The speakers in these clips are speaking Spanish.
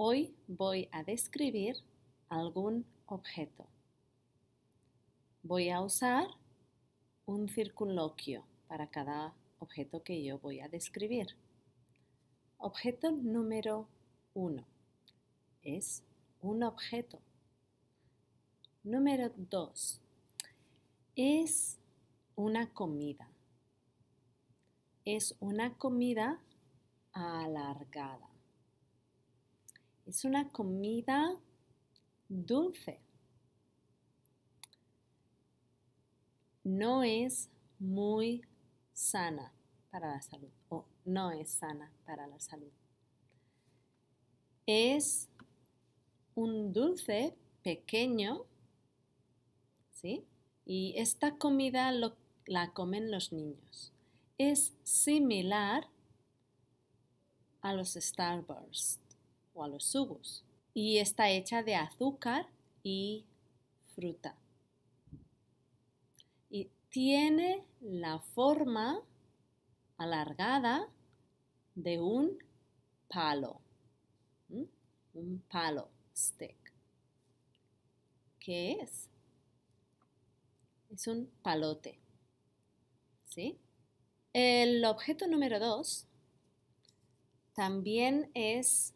Hoy voy a describir algún objeto. Voy a usar un circunloquio para cada objeto que yo voy a describir. Objeto número uno es un objeto. Número dos es una comida. Es una comida alargada. Es una comida dulce. No es muy sana para la salud o no es sana para la salud. Es un dulce pequeño, ¿sí? Y esta comida la comen los niños. Es similar a los Starbursts a los jugos y está hecha de azúcar y fruta. Y tiene la forma alargada de un palo. Un palo, stick. ¿Qué es? Es un palote. ¿Sí? El objeto número dos también es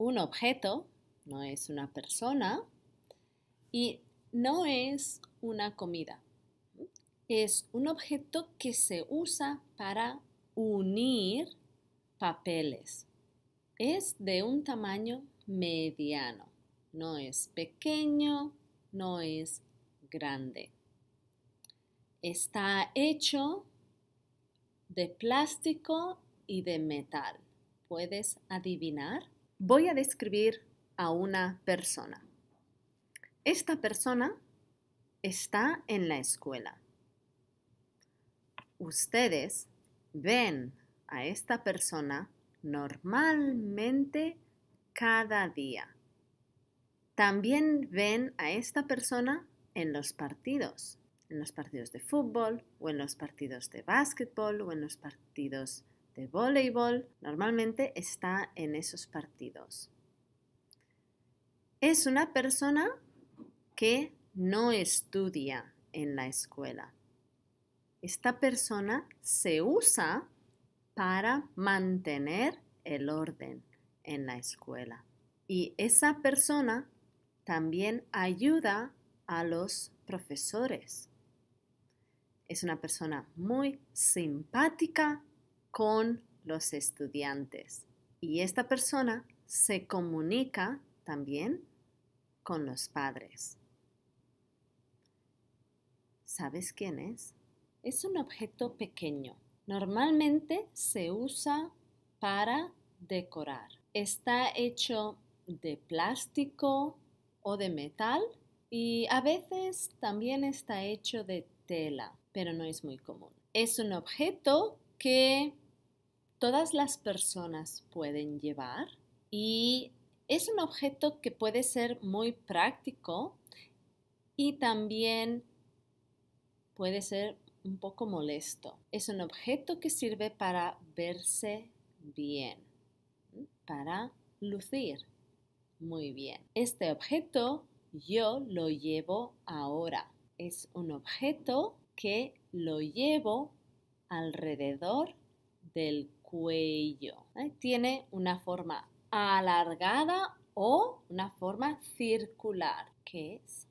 un objeto, no es una persona y no es una comida. Es un objeto que se usa para unir papeles. Es de un tamaño mediano. No es pequeño, no es grande. Está hecho de plástico y de metal. ¿Puedes adivinar? Voy a describir a una persona. Esta persona está en la escuela. Ustedes ven a esta persona normalmente cada día. También ven a esta persona en los partidos, en los partidos de fútbol o en los partidos de básquetbol o en los partidos de voleibol normalmente está en esos partidos. Es una persona que no estudia en la escuela. Esta persona se usa para mantener el orden en la escuela. Y esa persona también ayuda a los profesores. Es una persona muy simpática con los estudiantes. Y esta persona se comunica también con los padres. ¿Sabes quién es? Es un objeto pequeño. Normalmente se usa para decorar. Está hecho de plástico o de metal y a veces también está hecho de tela, pero no es muy común. Es un objeto que todas las personas pueden llevar y es un objeto que puede ser muy práctico y también puede ser un poco molesto. Es un objeto que sirve para verse bien, para lucir muy bien. Este objeto yo lo llevo ahora. Es un objeto que lo llevo alrededor del cuello. ¿eh? Tiene una forma alargada o una forma circular, que es